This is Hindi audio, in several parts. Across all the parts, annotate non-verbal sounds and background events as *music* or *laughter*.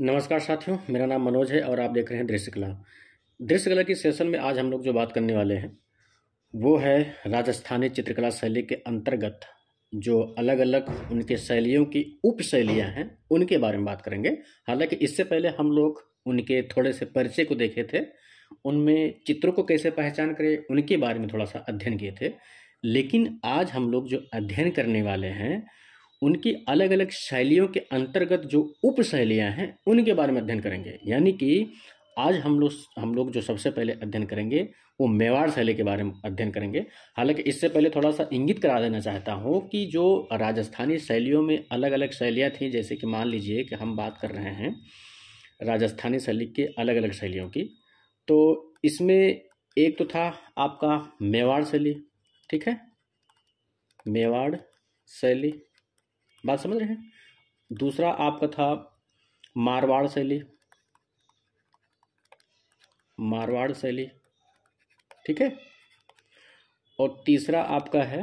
नमस्कार साथियों मेरा नाम मनोज है और आप देख रहे हैं दृश्य कला दृश्य कला की सेशन में आज हम लोग जो बात करने वाले हैं वो है राजस्थानी चित्रकला शैली के अंतर्गत जो अलग अलग उनके शैलियों की उप शैलियाँ हैं उनके बारे में बात करेंगे हालांकि इससे पहले हम लोग उनके थोड़े से परिचय को देखे थे उनमें चित्रों को कैसे पहचान करें उनके बारे में थोड़ा सा अध्ययन किए थे लेकिन आज हम लोग जो अध्ययन करने वाले हैं उनकी अलग अलग शैलियों के अंतर्गत जो उप शैलियाँ हैं उनके बारे में अध्ययन करेंगे यानी कि आज हम लोग हम लोग जो सबसे पहले अध्ययन करेंगे वो मेवाड़ शैली के बारे में अध्ययन करेंगे हालांकि इससे पहले थोड़ा सा इंगित करा देना चाहता हूँ कि जो राजस्थानी शैलियों में अलग अलग शैलियाँ थीं जैसे कि मान लीजिए कि हम बात कर रहे हैं राजस्थानी शैली के अलग अलग शैलियों की तो इसमें एक तो था आपका मेवाड़ शैली ठीक है मेवाड़ शैली बात समझ रहे हैं दूसरा आपका था मारवाड़ शैली मारवाड़ शैली ठीक है और तीसरा आपका है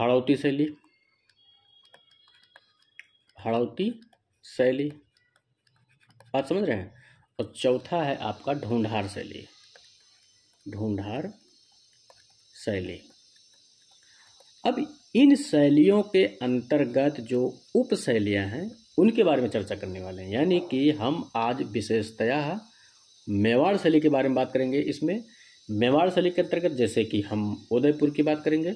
हड़ौती शैली हड़ौती शैली बात समझ रहे हैं और चौथा है आपका ढूंढार शैली ढूंढार शैली अब इन शैलियों के अंतर्गत जो उप शैलियाँ हैं उनके बारे में चर्चा करने वाले हैं यानी कि हम आज विशेषतया मेवाड़ शैली के बारे में बात करेंगे इसमें मेवाड़ शैली के अंतर्गत जैसे कि हम उदयपुर की बात करेंगे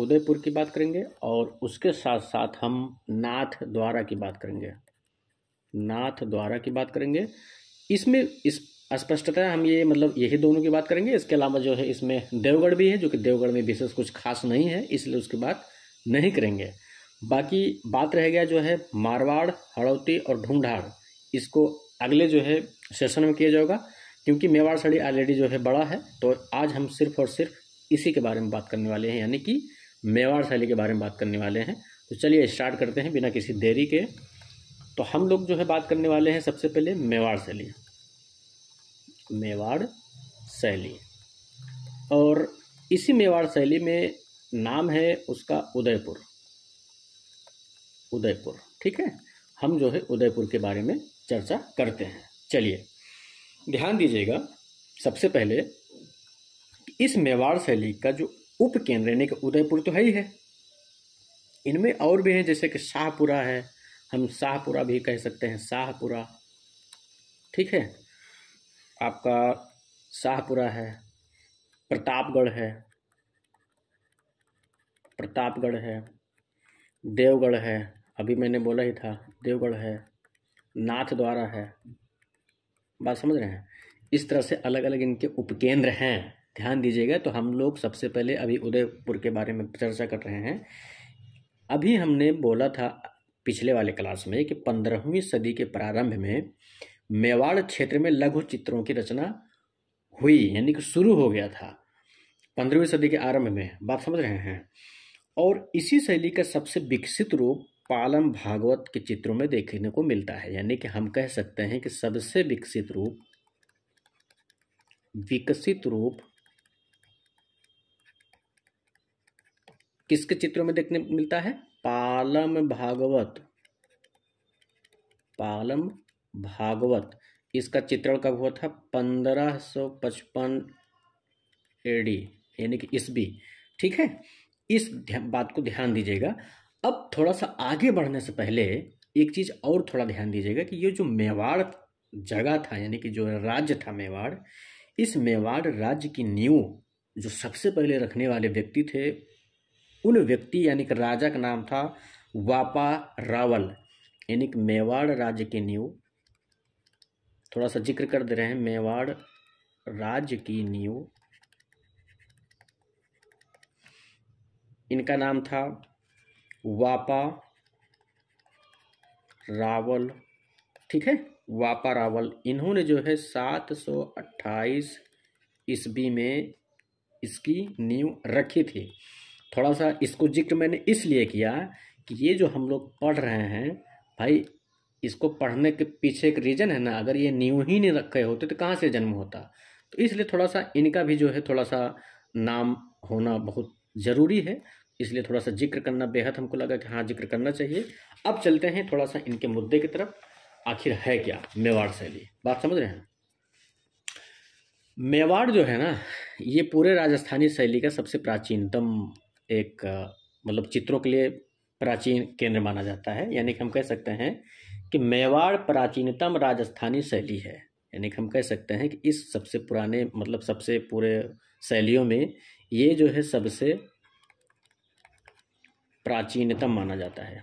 उदयपुर की बात करेंगे और उसके साथ साथ हम नाथ द्वारा की बात करेंगे नाथ द्वारा की बात करेंगे इसमें इस स्पष्टतः हम ये मतलब यही दोनों की बात करेंगे इसके अलावा जो है इसमें देवगढ़ भी है जो कि देवगढ़ में विशेष कुछ खास नहीं है इसलिए उसकी बात नहीं करेंगे बाकी बात रह गया जो है मारवाड़ हड़ौती और ढूंढाड़ इसको अगले जो है सेशन में किया जाएगा क्योंकि मेवाड़ साड़ी ऑलरेडी जो है बड़ा है तो आज हम सिर्फ और सिर्फ इसी के बारे में बात करने वाले हैं यानी कि मेवाड़ शैली के बारे में बात करने वाले हैं तो चलिए स्टार्ट करते हैं बिना किसी देरी के तो हम लोग जो है बात करने वाले हैं सबसे पहले मेवाड़ शैली मेवाड़ शैली और इसी मेवाड़ शैली में नाम है उसका उदयपुर उदयपुर ठीक है हम जो है उदयपुर के बारे में चर्चा करते हैं चलिए ध्यान दीजिएगा सबसे पहले इस मेवाड़ शैली का जो उप केंद्र यानी कि उदयपुर तो है ही है इनमें और भी हैं जैसे कि शाहपुरा है हम शाहपुरा भी कह सकते हैं शाहपुरा ठीक है आपका शाहपुरा है प्रतापगढ़ है प्रतापगढ़ है देवगढ़ है अभी मैंने बोला ही था देवगढ़ है नाथ द्वारा है बात समझ रहे हैं इस तरह से अलग अलग इनके उपकेंद्र हैं ध्यान दीजिएगा तो हम लोग सबसे पहले अभी उदयपुर के बारे में चर्चा कर रहे हैं अभी हमने बोला था पिछले वाले क्लास में कि पंद्रहवीं सदी के प्रारंभ में मेवाड़ क्षेत्र में लघु चित्रों की रचना हुई यानी कि शुरू हो गया था पंद्रहवीं सदी के आरंभ में बात समझ रहे हैं और इसी शैली का सबसे विकसित रूप पालम भागवत के चित्रों में देखने को मिलता है यानी कि हम कह सकते हैं कि सबसे विकसित रूप विकसित रूप किसके चित्रों में देखने मिलता है पालम भागवत पालम भागवत इसका चित्रण कब हुआ था पंद्रह सौ पचपन एडी यानी कि ईस्वी ठीक है इस बात को ध्यान दीजिएगा अब थोड़ा सा आगे बढ़ने से पहले एक चीज़ और थोड़ा ध्यान दीजिएगा कि ये जो मेवाड़ जगह था यानी कि जो राज्य था मेवाड़ इस मेवाड़ राज्य की नींव जो सबसे पहले रखने वाले व्यक्ति थे उन व्यक्ति यानी कि राजा का नाम था वापा रावल यानी कि मेवाड़ राज्य की नींव थोड़ा सा जिक्र कर दे रहे हैं मेवाड़ राज्य की नींव इनका नाम था वापा रावल ठीक है वापा रावल इन्होंने जो है 728 ईस्वी में इसकी नींव रखी थी थोड़ा सा इसको जिक्र मैंने इसलिए किया कि ये जो हम लोग पढ़ रहे हैं भाई इसको पढ़ने के पीछे एक रीज़न है ना अगर ये न्यू ही नहीं रखे होते तो कहाँ से जन्म होता तो इसलिए थोड़ा सा इनका भी जो है थोड़ा सा नाम होना बहुत ज़रूरी है इसलिए थोड़ा सा जिक्र करना बेहद हमको लगा कि हाँ जिक्र करना चाहिए अब चलते हैं थोड़ा सा इनके मुद्दे की तरफ आखिर है क्या मेवाड़ शैली बात समझ रहे हैं मेवाड़ जो है ना ये पूरे राजस्थानी शैली का सबसे प्राचीनतम एक मतलब चित्रों के लिए प्राचीन केंद्र माना जाता है यानी कि हम कह सकते हैं कि मेवाड़ प्राचीनतम राजस्थानी शैली है यानी हम कह सकते हैं कि इस सबसे पुराने मतलब सबसे पूरे शैलियों में ये जो है सबसे प्राचीनतम माना जाता है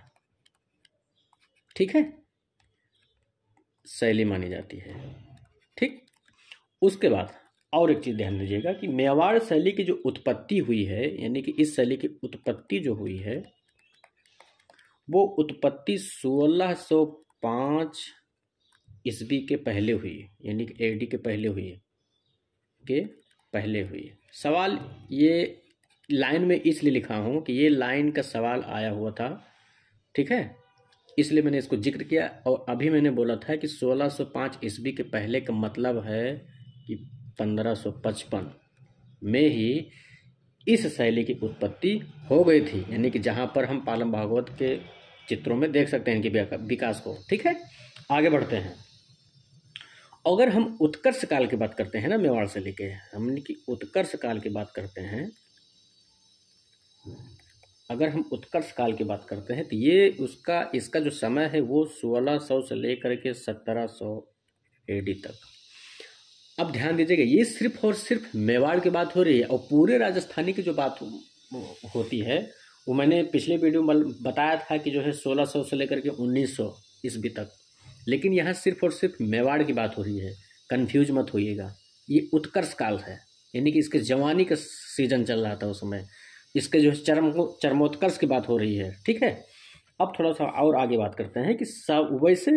ठीक है शैली मानी जाती है ठीक उसके बाद और एक चीज़ ध्यान दीजिएगा कि मेवाड़ शैली की जो उत्पत्ति हुई है यानी कि इस शैली की उत्पत्ति जो हुई है वो उत्पत्ति सोलह सौ पाँच ईस्वी के पहले हुई यानी कि एडी के पहले हुई के पहले हुई सवाल ये लाइन में इसलिए लिखा हूँ कि ये लाइन का सवाल आया हुआ था ठीक है इसलिए मैंने इसको जिक्र किया और अभी मैंने बोला था कि 1605 ईस्वी के पहले का मतलब है कि 1555 में ही इस शैली की उत्पत्ति हो गई थी यानी कि जहाँ पर हम पालम भागवत के चित्रों में देख सकते हैं इनके विकास को ठीक है आगे बढ़ते हैं अगर हम उत्कर्ष काल की बात करते हैं ना मेवाड़ से लेके हम की उत्कर्ष काल की बात करते हैं अगर हम उत्कर्ष काल की बात करते हैं तो ये उसका इसका जो समय है वो 1600 से लेकर के 1700 एडी तक अब ध्यान दीजिएगा ये सिर्फ और सिर्फ मेवाड़ की बात हो रही है और पूरे राजस्थानी की जो बात हो, होती है वो मैंने पिछले वीडियो में बताया था कि जो है 1600 से लेकर के 1900 ईस्वी तक लेकिन यहाँ सिर्फ और सिर्फ मेवाड़ की बात हो रही है कन्फ्यूज मत होइएगा ये उत्कर्ष काल है यानी कि इसके जवानी का सीजन चल रहा था उस समय इसके जो है चरम चरमोत्कर्ष की बात हो रही है ठीक है अब थोड़ा सा और आगे बात करते हैं कि वैसे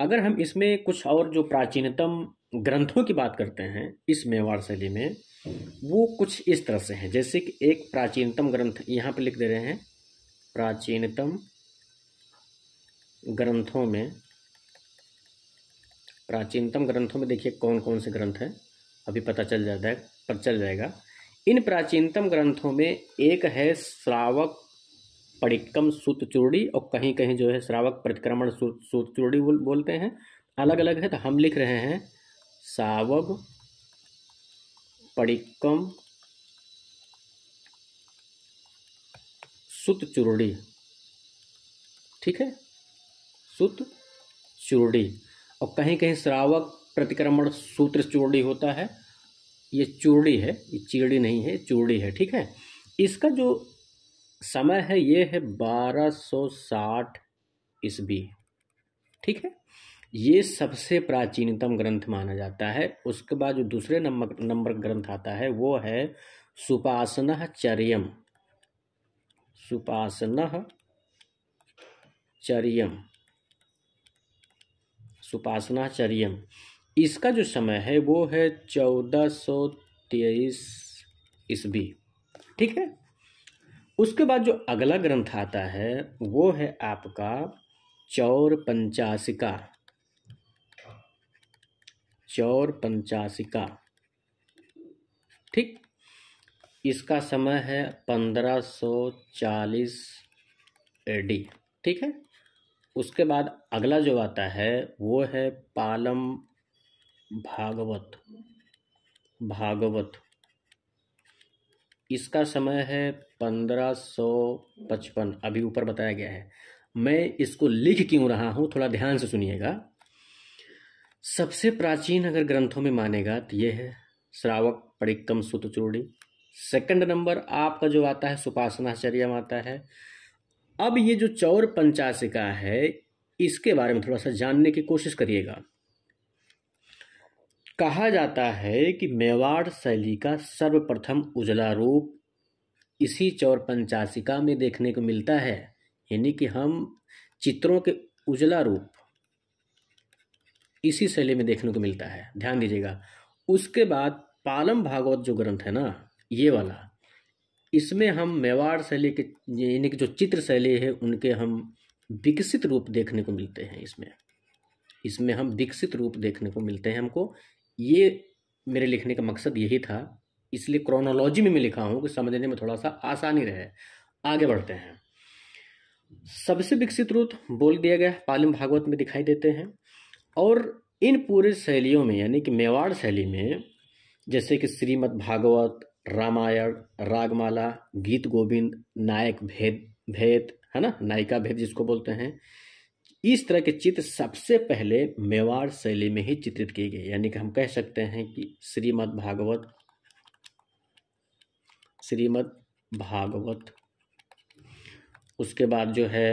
अगर हम इसमें कुछ और जो प्राचीनतम ग्रंथों की बात करते हैं इस मेवाड़ शैली में वो कुछ इस तरह से हैं जैसे कि एक प्राचीनतम ग्रंथ यहाँ पे लिख दे रहे हैं प्राचीनतम ग्रंथों में प्राचीनतम ग्रंथों में देखिए कौन कौन से ग्रंथ हैं अभी पता चल जाता है पता चल जाएगा इन प्राचीनतम ग्रंथों में एक है श्रावक परिक्रम सूत चूड़ी और कहीं कहीं जो है श्रावक प्रतिक्रमण सूत चूड़ी बोल, बोलते हैं अलग अलग है तो हम लिख रहे हैं सावक पड़िकम सुत चुरड़ी ठीक है सुत चुरड़ी और कहीं कहीं श्रावक प्रतिक्रमण सूत्र चूरड़ी होता है ये चूरड़ी है ये चीड़ी नहीं है चूरड़ी है ठीक है इसका जो समय है ये है 1260 ईस्वी ठीक है ये सबसे प्राचीनतम ग्रंथ माना जाता है उसके बाद जो दूसरे नंबर नंबर ग्रंथ आता है वो है सुपासन चर्यम सुपासन चर्यम सुपासना चर्यम इसका जो समय है वो है चौदह सौ तेईस ईस्वी ठीक है उसके बाद जो अगला ग्रंथ आता है वो है आपका चौर पंचाशिका चौर पंचासिका ठीक इसका समय है 1540 एडी ठीक है उसके बाद अगला जो आता है वो है पालम भागवत भागवत इसका समय है 1555 अभी ऊपर बताया गया है मैं इसको लिख क्यों रहा हूँ थोड़ा ध्यान से सुनिएगा सबसे प्राचीन अगर ग्रंथों में मानेगा तो ये है श्रावक पड़िक्कम सुत चूड़ी सेकंड नंबर आपका जो आता है सुपासनाचर्य आता है अब ये जो चौर पंचाशिका है इसके बारे में थोड़ा सा जानने की कोशिश करिएगा कहा जाता है कि मेवाड़ शैली का सर्वप्रथम उजला रूप इसी चौर पंचाशिका में देखने को मिलता है यानी कि हम चित्रों के उजला रूप इसी शैली में देखने को मिलता है ध्यान दीजिएगा उसके बाद पालम भागवत जो ग्रंथ है ना ये वाला इसमें हम मेवाड़ शैली के यानी कि जो चित्र शैली है उनके हम विकसित रूप देखने को मिलते हैं इसमें इसमें हम विकसित रूप देखने को मिलते हैं हमको ये मेरे लिखने का मकसद यही था इसलिए क्रोनोलॉजी में मैं लिखा हूँ कि समझने में थोड़ा सा आसानी रहे आगे बढ़ते हैं सबसे विकसित रूप बोल दिया गया पालिम भागवत में दिखाई देते हैं और इन पूरे शैलियों में यानी कि मेवाड़ शैली में जैसे कि श्रीमद् भागवत रामायण रागमाला गीत गोविंद नायक भेद भेद है ना नायिका भेद जिसको बोलते हैं इस तरह के चित्र सबसे पहले मेवाड़ शैली में ही चित्रित किए गए यानी कि हम कह सकते हैं कि श्रीमद् भागवत श्रीमद् भागवत उसके बाद जो है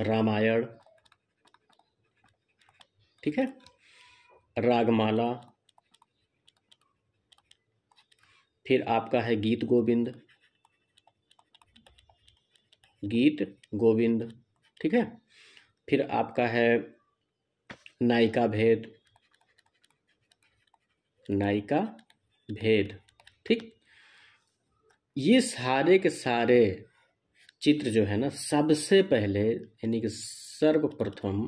रामायण ठीक है रागमाला फिर आपका है गीत गोविंद गीत गोविंद ठीक है फिर आपका है नायिका भेद नायिका भेद ठीक ये सारे के सारे चित्र जो है ना सबसे पहले यानी कि सर्वप्रथम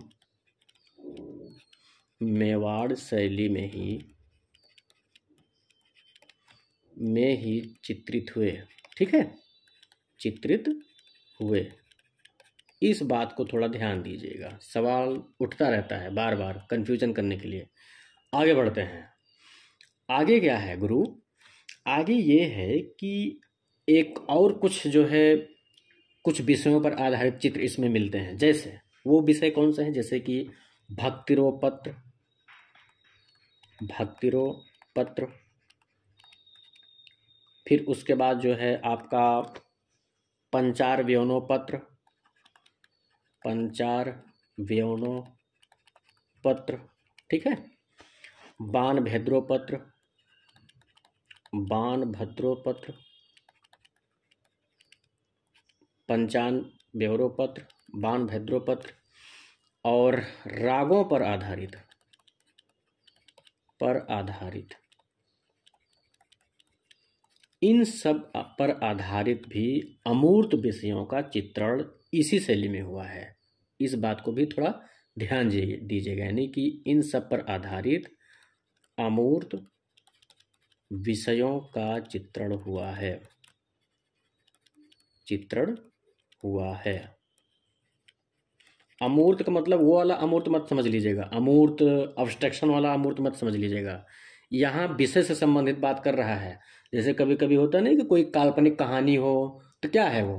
मेवाड़ शैली में ही में ही चित्रित हुए ठीक है चित्रित हुए इस बात को थोड़ा ध्यान दीजिएगा सवाल उठता रहता है बार बार कंफ्यूजन करने के लिए आगे बढ़ते हैं आगे क्या है गुरु आगे ये है कि एक और कुछ जो है कुछ विषयों पर आधारित चित्र इसमें मिलते हैं जैसे वो विषय कौन से हैं जैसे कि भक्तिरोपत्र भक्तिरो पत्र फिर उसके बाद जो है आपका पंचार व्योनो पत्र पंचार व्योनो पत्र ठीक है बान भेद्रो पत्र बान भद्रो पत्र पंचान व्यवरो पत्र बान भद्रो पत्र और रागों पर आधारित पर आधारित इन सब पर आधारित भी अमूर्त विषयों का चित्रण इसी शैली में हुआ है इस बात को भी थोड़ा ध्यान दीजिएगा यानी कि इन सब पर आधारित अमूर्त विषयों का चित्रण हुआ है चित्रण हुआ है अमूर्त का मतलब वो वाला अमूर्त मत समझ लीजिएगा अमूर्त ऑब्स्ट्रेक्शन वाला अमूर्त मत समझ लीजिएगा यहाँ विषय से संबंधित बात कर रहा है जैसे कभी कभी होता नहीं कि कोई काल्पनिक कहानी हो तो क्या है वो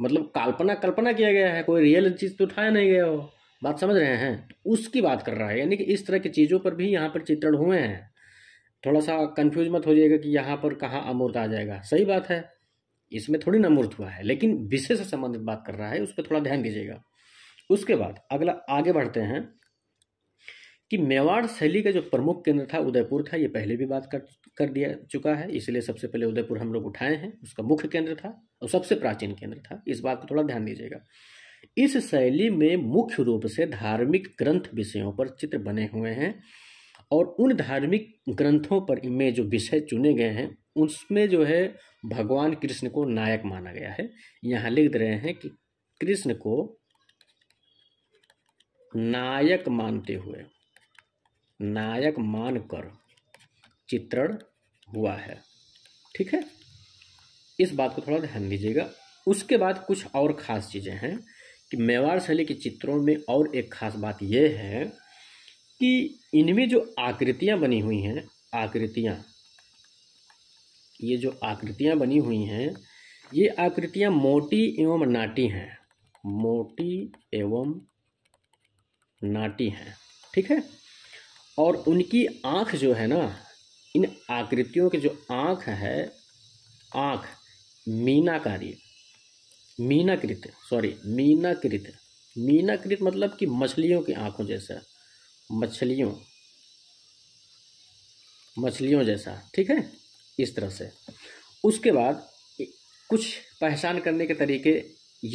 मतलब काल्पना कल्पना किया गया है कोई रियल चीज़ तो उठाया नहीं गया हो बात समझ रहे हैं तो उसकी बात कर रहा है यानी कि इस तरह की चीज़ों पर भी यहाँ पर चित्रण हुए हैं थोड़ा सा कन्फ्यूज मत हो जाएगा कि यहाँ पर कहाँ अमूर्त आ जाएगा सही बात है इसमें थोड़ी ना अमूर्त हुआ है लेकिन विषय से संबंधित बात कर रहा है उस पर थोड़ा ध्यान दीजिएगा उसके बाद अगला आगे बढ़ते हैं कि मेवाड़ शैली का जो प्रमुख केंद्र था उदयपुर था ये पहले भी बात कर कर दिया चुका है इसलिए सबसे पहले उदयपुर हम लोग उठाए हैं उसका मुख्य केंद्र था और सबसे प्राचीन केंद्र था इस बात को थोड़ा ध्यान दीजिएगा इस शैली में मुख्य रूप से धार्मिक ग्रंथ विषयों पर चित्र बने हुए हैं और उन धार्मिक ग्रंथों पर में जो विषय चुने गए हैं उसमें जो है भगवान कृष्ण को नायक माना गया है यहाँ लिख रहे हैं कि कृष्ण को नायक मानते हुए नायक मानकर चित्रण हुआ है ठीक है इस बात को थोड़ा ध्यान दीजिएगा उसके बाद कुछ और ख़ास चीज़ें हैं कि मेवाड़ शैली के चित्रों में और एक ख़ास बात यह है कि इनमें जो आकृतियाँ बनी हुई हैं आकृतियाँ ये जो आकृतियाँ बनी हुई हैं ये आकृतियाँ मोटी एवं नाटी हैं मोटी एवं नाटी हैं ठीक है और उनकी आँख जो है ना इन आकृतियों के जो आँख है आँख मीनाकारी मीनाकृत सॉरी मीनाकृत मीनाकृत मतलब कि मछलियों की आँखों जैसा मछलियों मछलियों जैसा ठीक है इस तरह से उसके बाद कुछ पहचान करने के तरीके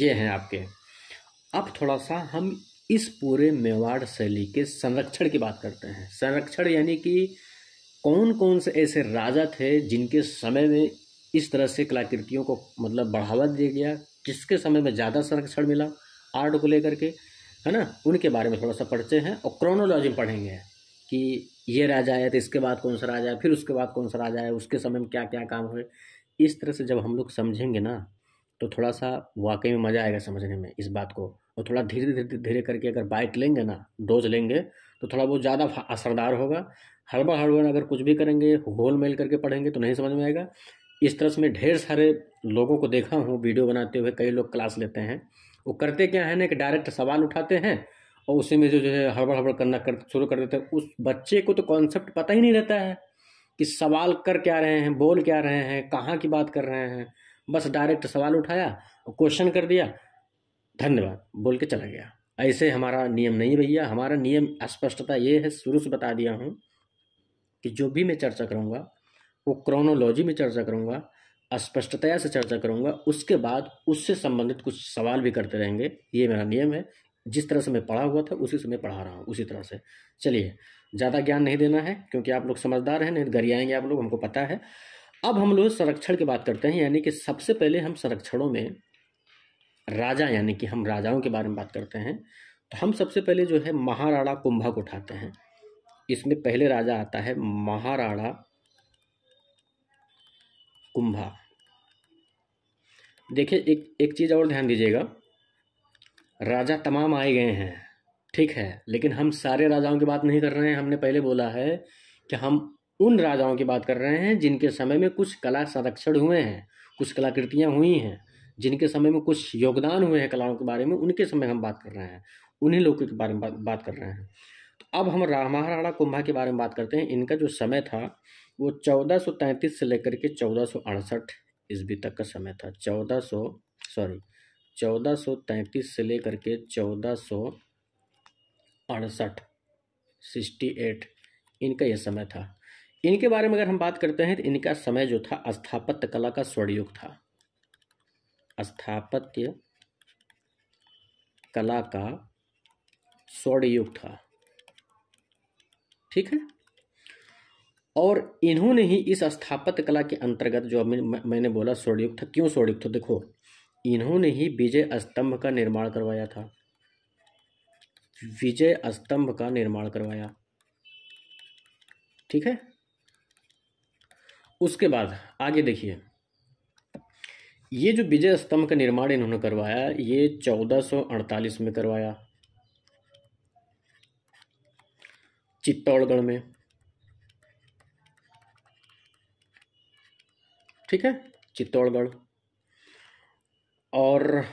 ये हैं आपके अब थोड़ा सा हम इस पूरे मेवाड़ शैली के संरक्षण की बात करते हैं संरक्षण यानी कि कौन कौन से ऐसे राजा थे जिनके समय में इस तरह से कलाकृतियों को मतलब बढ़ावा दिया गया किसके समय में ज़्यादा संरक्षण मिला आर्ट को लेकर के है ना उनके बारे में थोड़ा सा पढ़ते हैं और क्रोनोलॉजी पढ़ेंगे कि ये राजा है तो इसके बाद कौन सा राजा है फिर उसके बाद कौन सा राजा है उसके समय में क्या क्या काम हुए इस तरह से जब हम लोग समझेंगे ना तो थोड़ा सा वाकई में मज़ा आएगा समझने में इस बात को और थोड़ा धीरे धीरे धीरे करके अगर बाइट लेंगे ना डोज लेंगे तो थोड़ा बहुत ज़्यादा असरदार होगा हड़बड़ हड़बड़ अगर कुछ भी करेंगे गोल मेल करके पढ़ेंगे तो नहीं समझ में आएगा इस तरह से मैं ढेर सारे लोगों को देखा हूँ वीडियो बनाते हुए कई लोग क्लास लेते हैं वो करते क्या है ना कि डायरेक्ट सवाल उठाते हैं और उसी में जो जो है हड़बड़ हड़बड़ करना कर शुरू कर देते हैं उस बच्चे को तो कॉन्सेप्ट पता ही नहीं रहता है कि सवाल कर क्या रहे हैं बोल क्या रहे हैं कहाँ की बात कर रहे हैं बस डायरेक्ट सवाल उठाया और क्वेश्चन कर दिया धन्यवाद बोल के चला गया ऐसे हमारा नियम नहीं भैया हमारा नियम स्पष्टता ये है शुरू से बता दिया हूँ कि जो भी मैं चर्चा करूँगा वो क्रोनोलॉजी में चर्चा करूँगा स्पष्टतया से चर्चा करूँगा उसके बाद उससे संबंधित कुछ सवाल भी करते रहेंगे ये मेरा नियम है जिस तरह से मैं पढ़ा हुआ था उसी से मैं पढ़ा रहा हूँ उसी तरह से चलिए ज़्यादा ज्ञान नहीं देना है क्योंकि आप लोग समझदार हैं नहीं गरियाएंगे तो आप लोग हमको पता है अब हम लोग संरक्षण की बात करते हैं यानी कि सबसे पहले हम संरक्षणों में राजा यानी कि हम राजाओं के बारे में बात करते हैं तो हम सबसे पहले जो है महाराणा कुंभा को उठाते हैं इसमें पहले राजा आता है महाराणा कुंभा देखिए एक एक चीज़ और ध्यान दीजिएगा राजा तमाम आए गए हैं ठीक है लेकिन हम सारे राजाओं की बात नहीं कर रहे हैं हमने पहले बोला है कि हम उन राजाओं की बात कर रहे हैं जिनके समय में कुछ कला संरक्षण हुए हैं कुछ कलाकृतियाँ हुई हैं जिनके समय में कुछ योगदान हुए हैं कलाओं के बारे में उनके समय हम बात कर रहे हैं उन्हीं लोगों के बारे में बात, बात कर रहे हैं तो अब हम महाराणा कुंभा के बारे में बात करते हैं इनका जो समय था वो 1433 से लेकर के चौदह ईस्वी तक का समय था 1400 सॉरी 1433 से लेकर के चौदह सौ अड़सठ सिक्सटी एट इनका यह समय था इनके बारे में अगर हम बात करते हैं तो इनका समय जो था स्थापत्य कला का स्वर्णयुग था स्थापत्य कला का स्वर्णयुग था ठीक है और इन्होंने ही इस स्थापत्य कला के अंतर्गत जो मैंने बोला स्वर्णयुग था क्यों स्वर्णयुग था देखो इन्होंने ही विजय स्तंभ का निर्माण करवाया था विजय स्तंभ का निर्माण करवाया ठीक है उसके बाद आगे देखिए ये जो विजय स्तंभ का निर्माण इन्होंने करवाया ये 1448 में करवाया चित्तौड़गढ़ में ठीक है चित्तौड़गढ़ और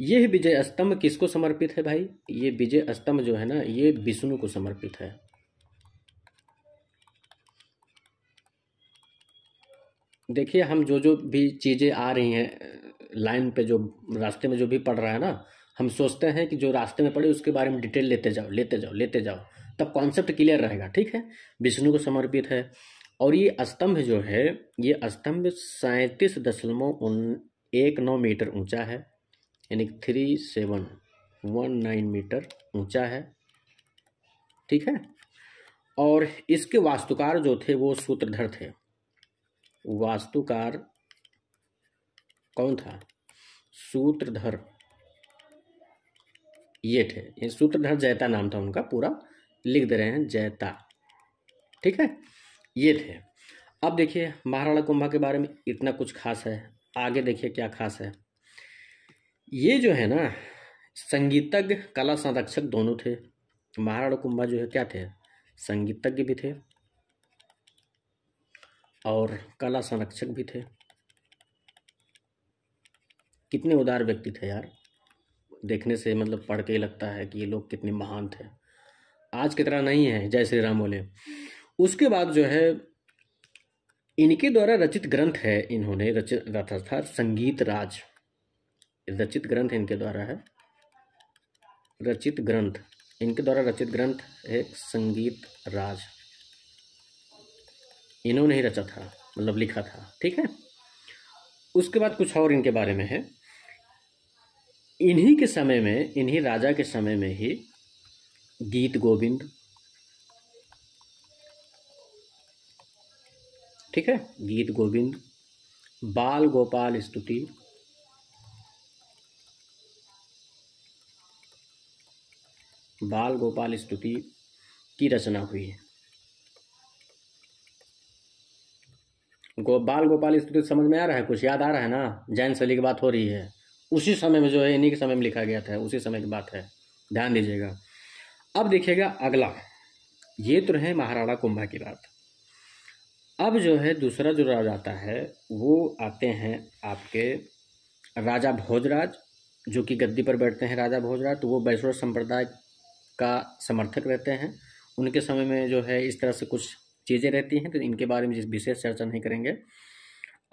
यह विजय स्तंभ किसको समर्पित है भाई ये विजय स्तंभ जो है ना ये विष्णु को समर्पित है देखिए हम जो जो भी चीज़ें आ रही हैं लाइन पे जो रास्ते में जो भी पड़ रहा है ना हम सोचते हैं कि जो रास्ते में पड़े उसके बारे में डिटेल लेते जाओ लेते जाओ लेते जाओ तब कॉन्सेप्ट क्लियर रहेगा ठीक है विष्णु को समर्पित है और ये स्तंभ जो है ये स्तंभ सैंतीस दशमलव उन एक नौ मीटर ऊंचा है यानी three seven one nine metre ऊंचा है ठीक है और इसके वास्तुकार जो थे वो सूत्रधर थे वास्तुकार कौन था सूत्रधर ये थे ये सूत्रधर जैता नाम था उनका पूरा लिख दे रहे हैं जैता ठीक है ये थे अब देखिए महाराणा कुंभा के बारे में इतना कुछ खास है आगे देखिए क्या खास है ये जो है ना संगीतज्ञ कला संरक्षक दोनों थे महाराणा कुंभा जो है क्या थे संगीतज्ञ भी थे और कला संरक्षक भी थे कितने उदार व्यक्ति थे यार देखने से मतलब पढ़ के ही लगता है कि ये लोग कितने महान थे आज की तरह नहीं है जय श्री राम बोले उसके बाद जो है इनके द्वारा रचित ग्रंथ है इन्होंने रचित था संगीत राज रचित ग्रंथ इनके द्वारा है रचित ग्रंथ इनके द्वारा रचित ग्रंथ है संगीत राज इन्होंने ही रचा था मतलब लिखा था ठीक है उसके बाद कुछ और इनके बारे में है इन्हीं के समय में इन्हीं राजा के समय में ही गीत गोविंद ठीक है गीत गोविंद बाल गोपाल स्तुति बाल गोपाल स्तुति की रचना हुई है गो बाल गोपाल स्तुति तो समझ में आ रहा है कुछ याद आ रहा है ना जैन शैली की बात हो रही है उसी समय में जो है इन्हीं के समय में लिखा गया था उसी समय की बात है ध्यान दीजिएगा अब देखिएगा अगला ये तो है महाराणा कुंभा की बात अब जो है दूसरा जो राज आता है वो आते हैं आपके राजा भोजराज जो कि गद्दी पर बैठते हैं राजा भोजराज तो वो वैष्णव संप्रदाय का समर्थक रहते हैं उनके समय में जो है इस तरह से कुछ चीज़ें रहती हैं तो इनके बारे में विशेष चर्चा नहीं करेंगे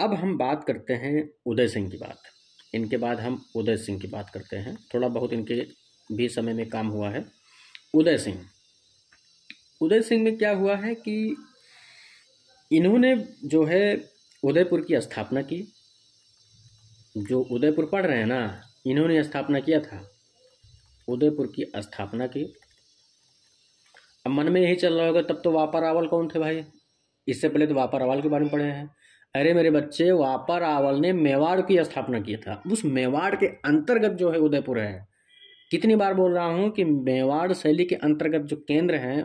अब हम बात करते हैं उदय सिंह की बात इनके बाद हम उदय सिंह की बात करते हैं थोड़ा बहुत इनके भी समय में काम हुआ है उदय सिंह उदय सिंह में क्या हुआ है कि इन्होंने जो है उदयपुर की स्थापना की जो उदयपुर पढ़ रहे हैं ना इन्होंने स्थापना किया था उदयपुर की स्थापना की अब मन में यही चल रहा होगा तब तो वापर रावल कौन थे भाई इससे पहले तो वापर आवल के बारे में पढ़े हैं अरे मेरे बच्चे वापर आवल ने मेवाड़ की स्थापना किया था उस मेवाड़ के अंतर्गत जो है उदयपुर है कितनी बार बोल रहा हूँ कि मेवाड़ शैली के अंतर्गत जो केंद्र हैं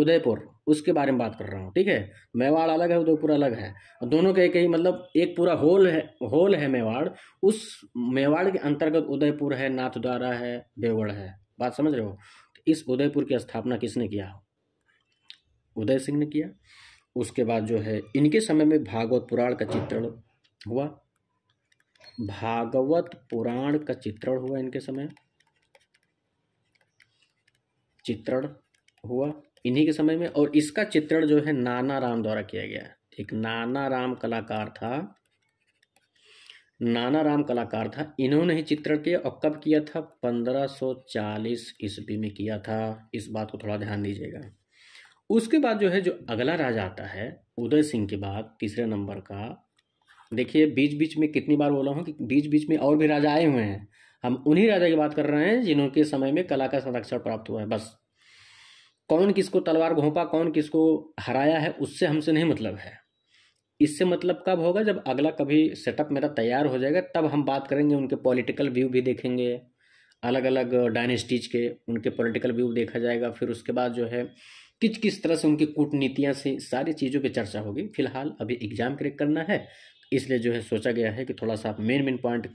उदयपुर उसके बारे में बात कर रहा हूँ ठीक है मेवाड़ अलग है उदयपुर अलग है दोनों के कहीं मतलब एक पूरा होल है होल है मेवाड़ उस मेवाड़ के अंतर्गत उदयपुर है नाथद्वारा है देवगढ़ है बात समझ रहे हो इस उदयपुर की स्थापना किसने किया उदय सिंह ने किया उसके बाद जो है इनके समय में भागवत पुराण का चित्रण हुआ भागवत पुराण का चित्रण हुआ इनके समय चित्रण हुआ इन्हीं के समय में और इसका चित्रण जो है नाना राम द्वारा किया गया एक नाना राम कलाकार था नाना राम कलाकार था इन्होंने ही चित्रण किया और कब किया था 1540 ईस्वी में किया था इस बात को थोड़ा ध्यान दीजिएगा उसके बाद जो है जो अगला राजा आता है उदय सिंह के बाद तीसरे नंबर का देखिए बीच बीच में कितनी बार बोला हूँ कि बीच बीच में और भी राजा आए हुए हैं हम उन्हीं राजा की बात कर रहे हैं जिन्होंने समय में कला का संरक्षण प्राप्त हुआ है बस कौन किसको तलवार घोंपा कौन किसको हराया है उससे हमसे नहीं मतलब है इससे मतलब कब होगा जब अगला कभी सेटअप मेरा तैयार हो जाएगा तब हम बात करेंगे उनके पॉलिटिकल व्यू भी देखेंगे अलग अलग डायनेस्टीज के उनके पॉलिटिकल व्यू देखा जाएगा फिर उसके बाद जो है किस किस तरह से उनकी कूटनीतियाँ से सारी चीज़ों पर चर्चा होगी फिलहाल अभी एग्जाम क्रिक करना है इसलिए जो है सोचा गया है कि थोड़ा सा मेन मेन पॉइंट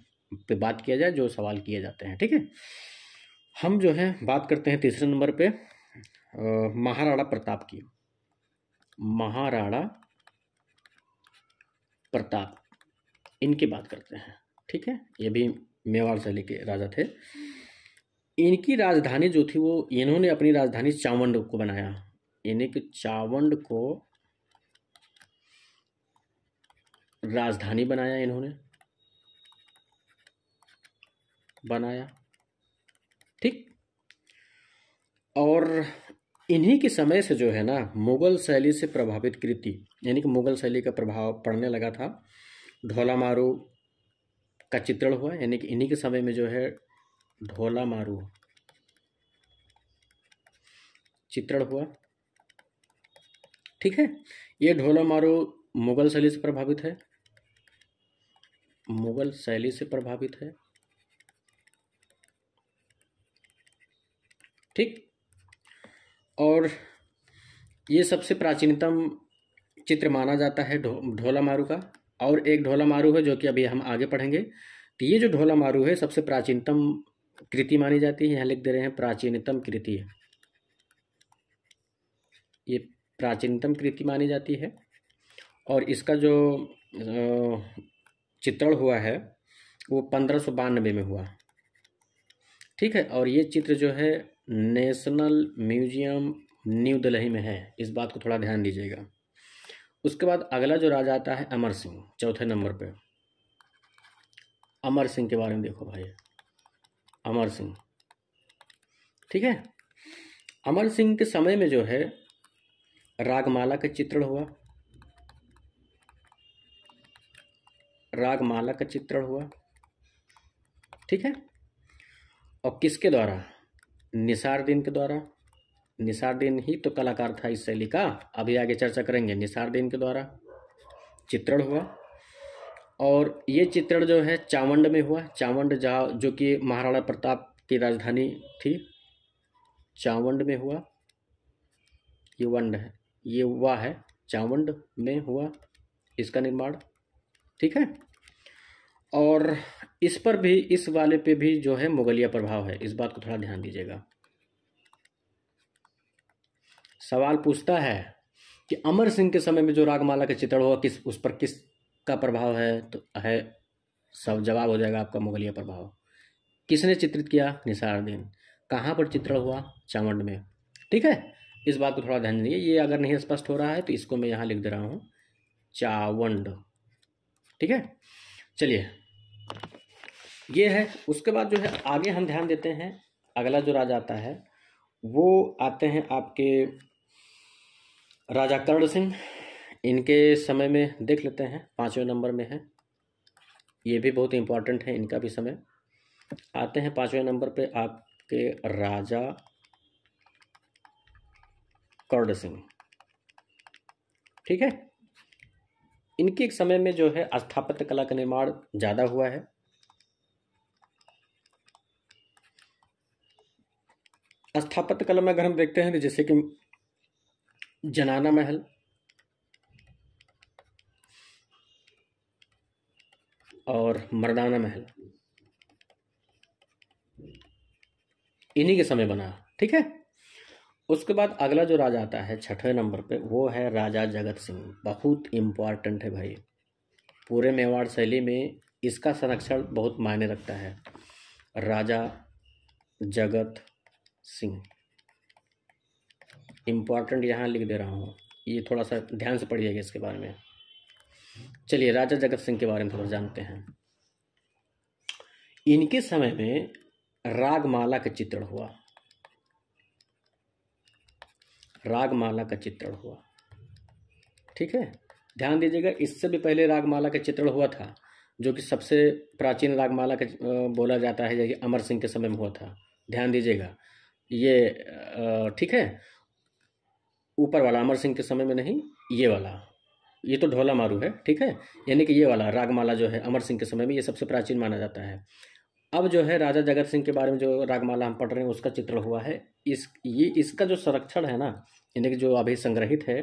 पे बात किया जाए जो सवाल किए जाते हैं ठीक है हम जो है बात करते हैं तीसरे नंबर पे महाराणा प्रताप की महाराणा प्रताप इनकी बात करते हैं ठीक है ये भी मेवाड़ शैली के राजा थे इनकी राजधानी जो थी वो इन्होंने अपनी राजधानी चावंड को बनाया यानी कि चावंड को राजधानी बनाया इन्होंने बनाया ठीक और इन्हीं के समय से जो है ना मुगल शैली से प्रभावित कृति यानी कि मुगल शैली का प्रभाव पड़ने लगा था ढोला मारू का चित्रण हुआ यानी कि इन्हीं के समय में जो है ढोला मारू चित्रण हुआ ठीक है ये ढोला मारू मुगल शैली से प्रभावित है मुगल शैली से प्रभावित है ठीक और ये सबसे प्राचीनतम चित्र माना जाता है ढोला मारू का और एक ढोला मारू है जो कि अभी हम आगे पढ़ेंगे तो ये जो ढोला मारू है सबसे प्राचीनतम कृति मानी जाती है यहाँ लिख दे रहे हैं प्राचीनतम कृति है ये प्राचीनतम कृति मानी जाती है और इसका जो चित्रण हुआ है वो पंद्रह सौ बानबे में हुआ ठीक है और ये चित्र जो है नेशनल म्यूजियम न्यू दिल्ली में है इस बात को थोड़ा ध्यान दीजिएगा उसके बाद अगला जो राजा आता है अमर सिंह चौथे नंबर पे अमर सिंह के बारे में देखो भाई अमर सिंह ठीक है अमर सिंह के समय में जो है रागमाला का चित्रण हुआ रागमाला का चित्रण हुआ ठीक है और किसके द्वारा निसार दिन के द्वारा निसारदीन ही तो कलाकार था इस शैली का अभी आगे चर्चा करेंगे निसारदीन के द्वारा चित्रण हुआ और ये चित्रण जो है चावंड में हुआ चावंड जहाँ जो कि महाराणा प्रताप की राजधानी थी चावंड में हुआ ये वंड है ये वाह है चावंड में हुआ इसका निर्माण ठीक है और इस पर भी इस वाले पे भी जो है मुगलिया प्रभाव है इस बात को थोड़ा ध्यान दीजिएगा सवाल पूछता है कि अमर सिंह के समय में जो रागमाला का चित्रण हुआ किस उस पर किस का प्रभाव है तो है सब जवाब हो जाएगा आपका मुगलिया प्रभाव किसने चित्रित किया निसारुद्दीन कहाँ पर चित्रण हुआ चावंड में ठीक है इस बात को थोड़ा ध्यान दीजिए ये अगर नहीं स्पष्ट हो रहा है तो इसको मैं यहाँ लिख दे रहा हूँ चावंड ठीक है चलिए ये है उसके बाद जो है आगे हम ध्यान देते हैं अगला जो राजा आता है वो आते हैं आपके राजा कर्ण सिंह इनके समय में देख लेते हैं पाँचवें नंबर में है ये भी बहुत इम्पॉर्टेंट है इनका भी समय आते हैं पाँचवें नंबर पे आपके राजा कर्ण सिंह ठीक है इनके एक समय में जो है स्थापत्य कला का निर्माण ज़्यादा हुआ है स्थापत्य कला में अगर हम देखते हैं तो जैसे कि जनाना महल और मर्दाना महल इन्हीं के समय बना ठीक है उसके बाद अगला जो राजा आता है छठवें नंबर पे वो है राजा जगत सिंह बहुत इम्पॉर्टेंट है भाई पूरे मेवाड़ शैली में इसका संरक्षण बहुत मायने रखता है राजा जगत सिंह इम्पॉर्टेंट यहाँ लिख दे रहा हूँ ये थोड़ा सा ध्यान से पढ़िएगा इसके बारे में चलिए राजा जगत सिंह के बारे में थोड़ा जानते हैं इनके समय में रागमाला का चित्रण हुआ रागमाला का चित्रण हुआ ठीक है ध्यान दीजिएगा इससे भी पहले रागमाला का चित्रण हुआ था जो कि सबसे प्राचीन रागमाला का बोला जाता है जैसे अमर सिंह के समय में हुआ था ध्यान दीजिएगा ये ठीक है ऊपर वाला अमर सिंह के समय में नहीं ये वाला ये तो ढोला मारू है ठीक है यानी कि ये वाला रागमाला जो है अमर सिंह के समय में ये सबसे प्राचीन माना जाता है अब जो है राजा जगत सिंह के बारे में जो रागमाला हम पढ़ रहे हैं उसका चित्र हुआ है इस ये इसका जो संरक्षण है ना यानी कि जो अभी संग्रहित है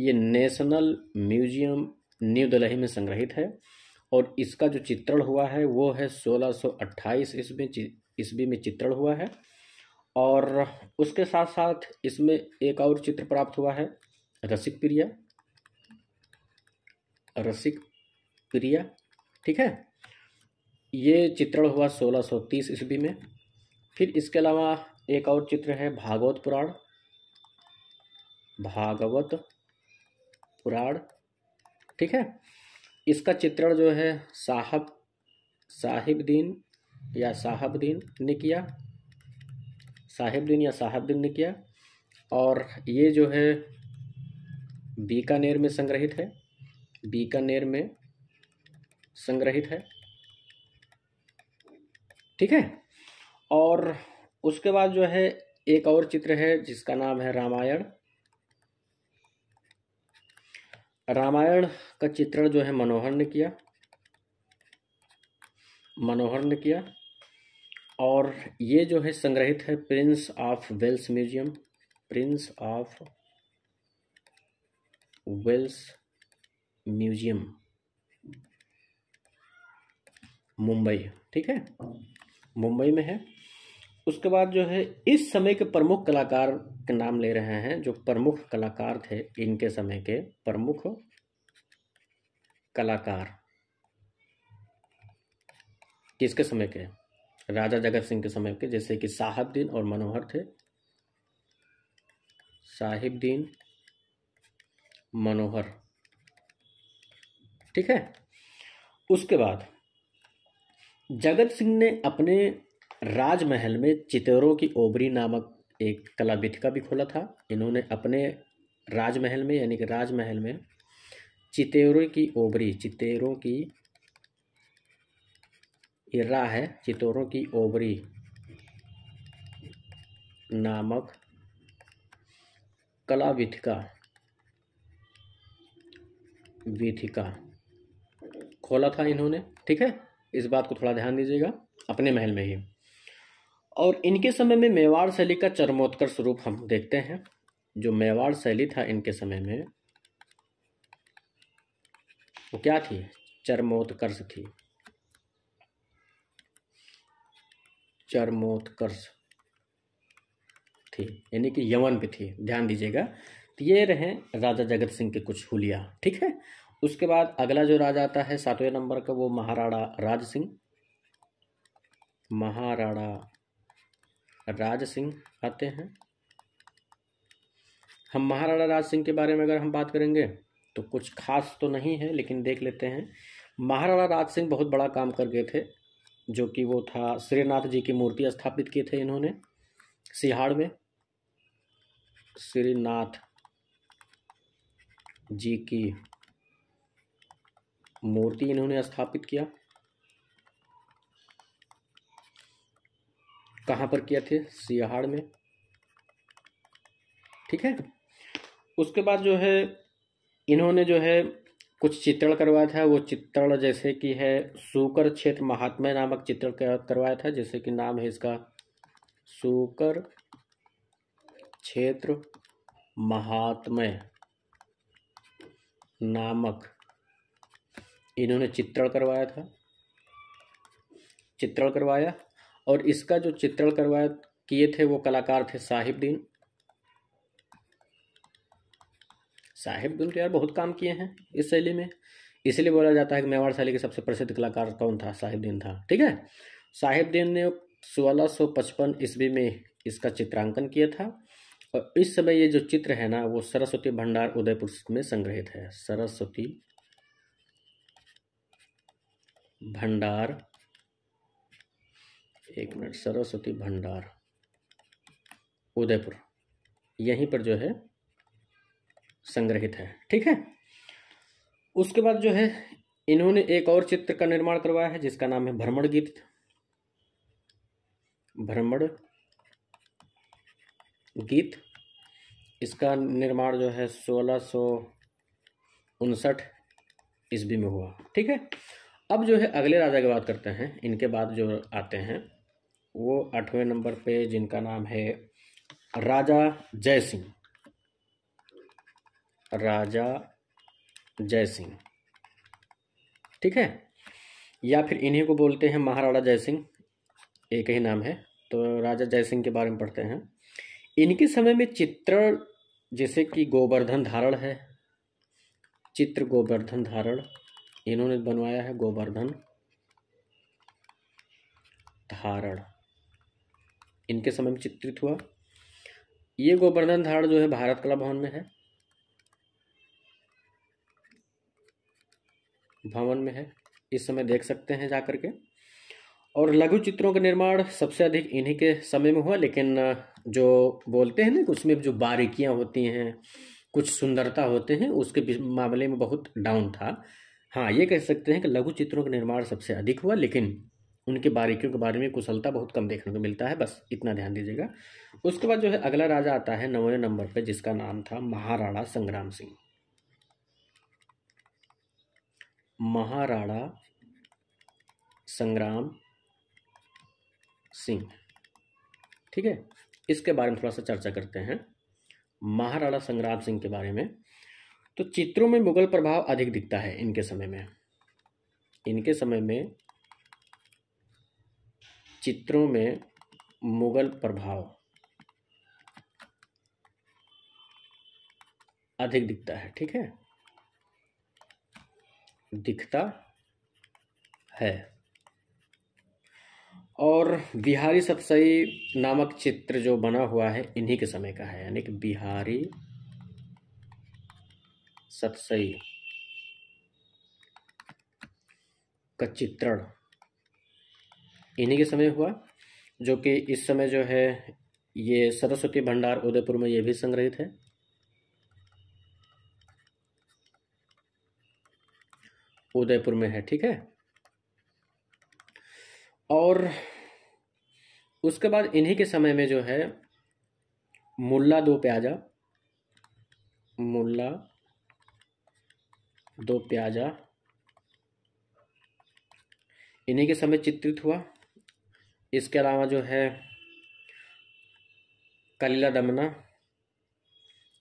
ये नेशनल म्यूजियम न्यू दिल्ली में संग्रहित है और इसका जो चित्रण हुआ है वो है सोलह सौ अट्ठाईस ईस्वी ईस्वी में चित्रण हुआ है और उसके साथ साथ इसमें एक और चित्र प्राप्त हुआ है रसिक प्रिया रसिक प्रिया ठीक है ये चित्रण हुआ 1630 ईस्वी में फिर इसके अलावा एक और चित्र है भागवत पुराण भागवत पुराण ठीक है इसका चित्रण जो है साहब साहिब दीन या साहब दीन ने किया साहिबद्दीन या साहबद्दीन ने किया और ये जो है बीकानेर में संग्रहित है बीकानेर में संग्रहित है ठीक है और उसके बाद जो है एक और चित्र है जिसका नाम है रामायण रामायण का चित्रण जो है मनोहर ने किया मनोहर ने किया और ये जो है संग्रहित है Prince of Wales Museum Prince of Wales Museum Mumbai ठीक है मुंबई में है उसके बाद जो है इस समय के प्रमुख कलाकार के नाम ले रहे हैं जो प्रमुख कलाकार थे इनके समय के प्रमुख कलाकार किसके समय के राजा जगत सिंह के समय के जैसे कि साहबद्दीन और मनोहर थे साहिबद्दीन मनोहर ठीक है उसके बाद जगत सिंह ने अपने राजमहल में चितौरों की ओबरी नामक एक कला का भी खोला था इन्होंने अपने राजमहल में यानी कि राजमहल में चितेरों की ओबरी चितेरों की इर्रा है चितोरों की ओबरी नामक कला विथिका विथिका खोला था इन्होंने ठीक है इस बात को थोड़ा ध्यान दीजिएगा अपने महल में ही और इनके समय में मेवाड़ शैली का चरमोत्कर स्वरूप हम देखते हैं जो मेवाड़ शैली था इनके समय में वो क्या थी चरमोत्कर्ष थी चरमोत्कर्ष थी यानी कि यवन पे थी ध्यान दीजिएगा तो ये रहे राजा जगत सिंह के कुछ हुलिया ठीक है उसके बाद अगला जो राजा आता है सातवें नंबर का वो महाराणा राज सिंह महाराणा राज सिंह आते हैं हम महाराणा राज सिंह के बारे में अगर हम बात करेंगे तो कुछ खास तो नहीं है लेकिन देख लेते हैं महाराणा राज सिंह बहुत बड़ा काम कर गए थे जो कि वो था श्रीनाथ जी की मूर्ति स्थापित किए थे इन्होंने सिहाड़ में श्रीनाथ जी की मूर्ति इन्होंने स्थापित किया कहाँ पर किया थे सियाहाड़ में ठीक है उसके बाद जो है इन्होंने जो है कुछ चित्रण करवाया था वो चित्रण जैसे कि है सूकर क्षेत्र महात्मा नामक चित्रण करवाया था जैसे कि नाम है इसका सूकर क्षेत्र महात्मा नामक इन्होंने चित्रण करवाया था चित्रण करवाया और इसका जो चित्रण करवाया किए थे वो कलाकार थे साहिब दीन गुन तो यार बहुत काम किए हैं इस शैली में इसलिए बोला जाता है कि मेवाड़ शैली के सबसे प्रसिद्ध कलाकार कौन था साहिबदीन था ठीक है साहिबदीन ने सोलह सौ पचपन ईस्वी में इसका चित्रांकन किया था और इस समय ये जो चित्र है ना वो सरस्वती भंडार उदयपुर में संग्रहित है सरस्वती भंडार एक मिनट सरस्वती भंडार उदयपुर यहीं पर जो है संग्रहित है ठीक है उसके बाद जो है इन्होंने एक और चित्र का निर्माण करवाया है जिसका नाम है भ्रमण गीत भ्रमण गीत इसका निर्माण जो है सोलह सौ उनसठ ईस्वी में हुआ ठीक है अब जो है अगले राजा की बात करते हैं इनके बाद जो आते हैं वो आठवें नंबर पे जिनका नाम है राजा जय सिंह राजा जय सिंह ठीक है या फिर इन्हीं को बोलते हैं महाराणा जय सिंह एक ही नाम है तो राजा जय सिंह के बारे में पढ़ते हैं इनके समय में चित्रण जैसे कि गोवर्धन धारण है चित्र गोवर्धन धारण इन्होंने बनवाया है गोवर्धन धारण इनके समय में चित्रित हुआ ये गोवर्धन धारण जो है भारत कला भवन में है भवन में है इस समय देख सकते हैं जा के और लघु चित्रों का निर्माण सबसे अधिक इन्हीं के समय में हुआ लेकिन जो बोलते हैं ना कि उसमें जो बारीकियां होती हैं कुछ सुंदरता होते हैं उसके मामले में बहुत डाउन था हाँ ये कह सकते हैं कि लघु चित्रों का निर्माण सबसे अधिक हुआ लेकिन उनके बारीकियों के बारे में कुशलता बहुत कम देखने को मिलता है बस इतना ध्यान दीजिएगा उसके बाद जो है अगला राजा आता है नवे नंबर पर जिसका नाम था महाराणा संग्राम सिंह महाराणा संग्राम सिंह ठीक है इसके बारे में थोड़ा सा चर्चा करते हैं महाराणा संग्राम सिंह के बारे में तो चित्रों में मुगल प्रभाव अधिक दिखता है इनके समय में इनके समय में चित्रों में मुगल प्रभाव अधिक दिखता है ठीक है दिखता है और बिहारी सतसई नामक चित्र जो बना हुआ है इन्हीं के समय का है यानी कि बिहारी सतसई का चित्रण इन्हीं के समय हुआ जो कि इस समय जो है ये सरस्वती भंडार उदयपुर में ये भी संग्रहित है उदयपुर में है ठीक है और उसके बाद इन्हीं के समय में जो है मुल्ला दो प्याजा मुल्ला दो प्याजा इन्हीं के समय चित्रित हुआ इसके अलावा जो है कलीला दमना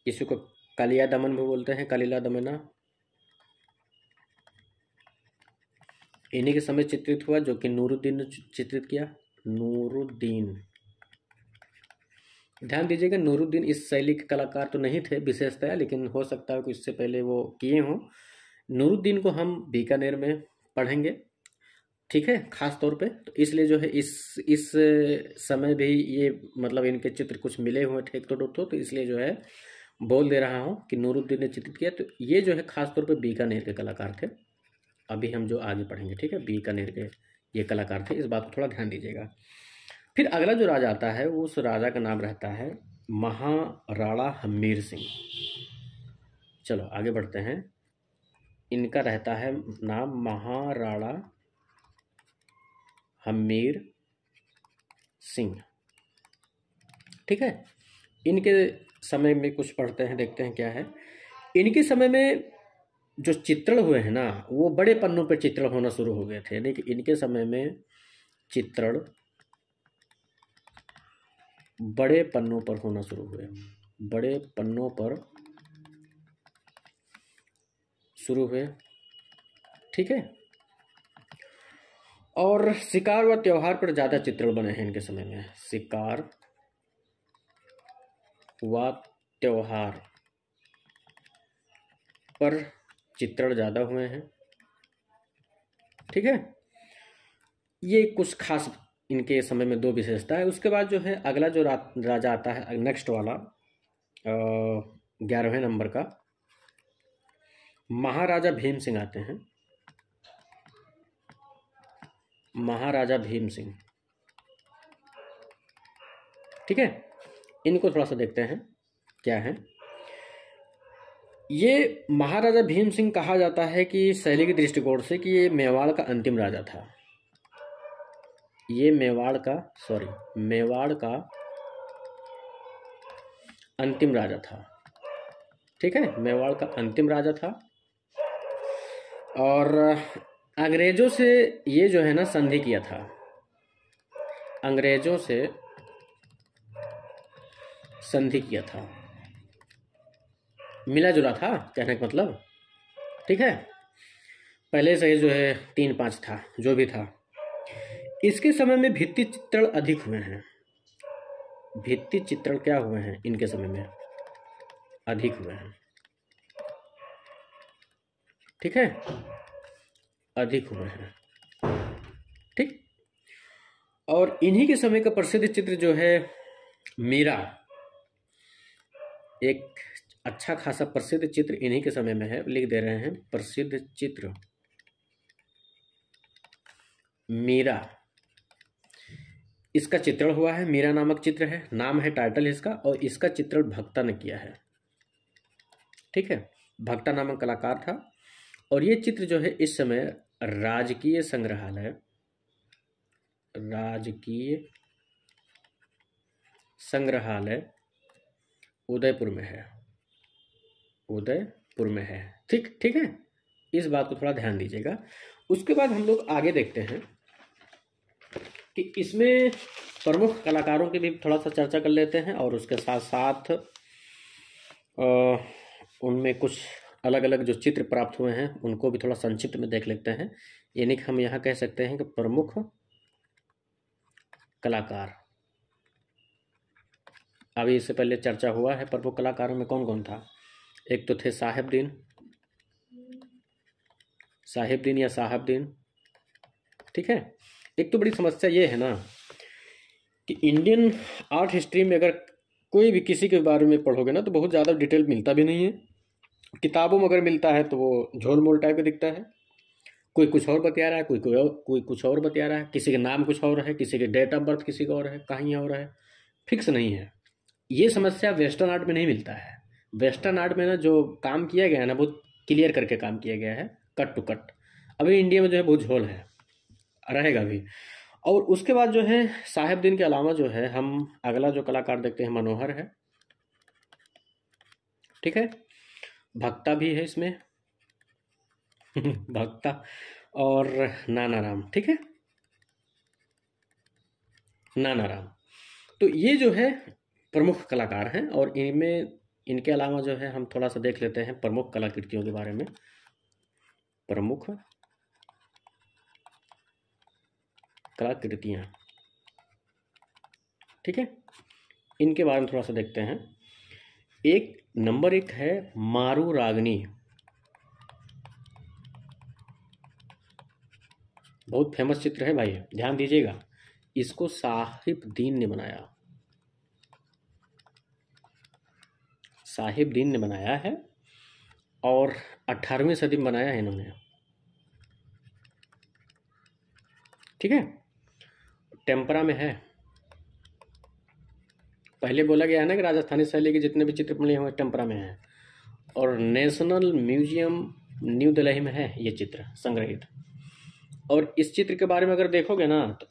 इसी को कलिया दमन भी बोलते हैं कलीला दमना इन्हीं के समय चित्रित हुआ जो कि नूरुद्दीन ने चित्रित किया नूरुद्दीन ध्यान दीजिएगा नूरुद्दीन इस शैली के कलाकार तो नहीं थे विशेषतया लेकिन हो सकता है कि इससे पहले वो किए हों नूरुद्दीन को हम बीकानेर में पढ़ेंगे ठीक है खास तौर पे तो इसलिए जो है इस इस समय भी ये मतलब इनके चित्र कुछ मिले हुए ठेक तो दो तो इसलिए जो है बोल दे रहा हूँ कि नूरुद्दीन ने चित्रित किया तो ये जो है खास तौर पे बीकानेर के कलाकार थे अभी हम जो आगे पढ़ेंगे ठीक है बीकानेर के ये कलाकार थे इस बात को थोड़ा ध्यान दीजिएगा फिर अगला जो राजा आता है उस राजा का नाम रहता है महाराणा हमीर सिंह चलो आगे बढ़ते हैं इनका रहता है नाम महाराणा हमीर सिंह ठीक है इनके समय में कुछ पढ़ते हैं देखते हैं क्या है इनके समय में जो चित्रण हुए हैं ना वो बड़े पन्नों पर चित्रण होना शुरू हो गए थे यानी कि इनके समय में चित्रण बड़े पन्नों पर होना शुरू हुए बड़े पन्नों पर शुरू हुए ठीक है और शिकार व त्यौहार पर ज़्यादा चित्रण बने हैं इनके समय में शिकार व त्यौहार पर चित्रण ज़्यादा हुए हैं ठीक है ये कुछ खास इनके समय में दो विशेषता है उसके बाद जो है अगला जो रा, राजा आता है नेक्स्ट वाला ग्यारहवें नंबर का महाराजा भीम सिंह आते हैं महाराजा भीम सिंह ठीक है इनको थोड़ा सा देखते हैं क्या है ये महाराजा भीम सिंह कहा जाता है कि शैली के दृष्टिकोण से कि ये मेवाड़ का अंतिम राजा था ये मेवाड़ का सॉरी मेवाड़ का अंतिम राजा था ठीक है मेवाड़ का अंतिम राजा था और अंग्रेजों से ये जो है ना संधि किया था अंग्रेजों से संधि किया था मिला जुला था कहने का मतलब ठीक है पहले से जो है तीन पाँच था जो भी था इसके समय में भित्ति चित्रण अधिक हुए हैं भित्ति चित्रण क्या हुए हैं इनके समय में अधिक हुए हैं ठीक है अधिक हुए हैं ठीक और इन्हीं के समय का प्रसिद्ध चित्र जो है मीरा एक अच्छा खासा प्रसिद्ध चित्र इन्हीं के समय में है लिख दे रहे हैं प्रसिद्ध चित्र मीरा इसका चित्रण हुआ है मीरा नामक चित्र है नाम है टाइटल इसका और इसका चित्रण भक्ता ने किया है ठीक है भक्ता नामक कलाकार था और ये चित्र जो है इस समय राजकीय संग्रहालय राजकीय संग्रहालय उदयपुर में है उदयपुर में है ठीक ठीक है इस बात को थोड़ा ध्यान दीजिएगा उसके बाद हम लोग आगे देखते हैं कि इसमें प्रमुख कलाकारों की भी थोड़ा सा चर्चा कर लेते हैं और उसके साथ साथ उनमें कुछ अलग अलग जो चित्र प्राप्त हुए हैं उनको भी थोड़ा संक्षिप्त में देख लेते हैं यानी कि हम यहाँ कह सकते हैं कि प्रमुख कलाकार अभी इससे पहले चर्चा हुआ है प्रमुख कलाकारों में कौन कौन था एक तो थे साहेबद्दीन साहेबद्दीन या साहबद्दीन ठीक है एक तो बड़ी समस्या ये है ना कि इंडियन आर्ट हिस्ट्री में अगर कोई भी किसी के बारे में पढ़ोगे ना तो बहुत ज़्यादा डिटेल मिलता भी नहीं है किताबों में अगर मिलता है तो वो झोल मोल टाइप का दिखता है कोई कुछ और बतिया रहा है कोई कोई और कोई कुछ और बतिया रहा है किसी के नाम कुछ और है किसी के डेट ऑफ बर्थ किसी का और है कहीं और है फिक्स नहीं है ये समस्या वेस्टर्न आर्ट में नहीं मिलता है वेस्टर्न आर्ट में ना जो काम किया गया है ना बहुत क्लियर करके काम किया गया है कट टू कट अभी इंडिया में जो है बहुत झोल है रहेगा भी और उसके बाद जो है दिन के अलावा जो है हम अगला जो कलाकार देखते हैं मनोहर है ठीक है भक्ता भी है इसमें *laughs* भक्ता और नाना राम ठीक है नाना राम तो ये जो है प्रमुख कलाकार हैं और इनमें इनके अलावा जो है हम थोड़ा सा देख लेते हैं प्रमुख कलाकृतियों के बारे में प्रमुख कलाकृतियाँ ठीक है इनके बारे में थोड़ा सा देखते हैं एक नंबर एक है मारू रागनी बहुत फेमस चित्र है भाई ध्यान दीजिएगा इसको साहिब दीन ने बनाया साहिब दीन ने बनाया है और अट्ठारहवीं सदी में बनाया है इन्होंने ठीक है टेम्परा में है पहले बोला गया है ना कि राजस्थानी शैली के जितने भी चित्रपणी हुए टेम्परा में है और नेशनल म्यूजियम न्यू दिल्ली में है ये चित्र संग्रहित और इस चित्र के बारे में अगर देखोगे ना तो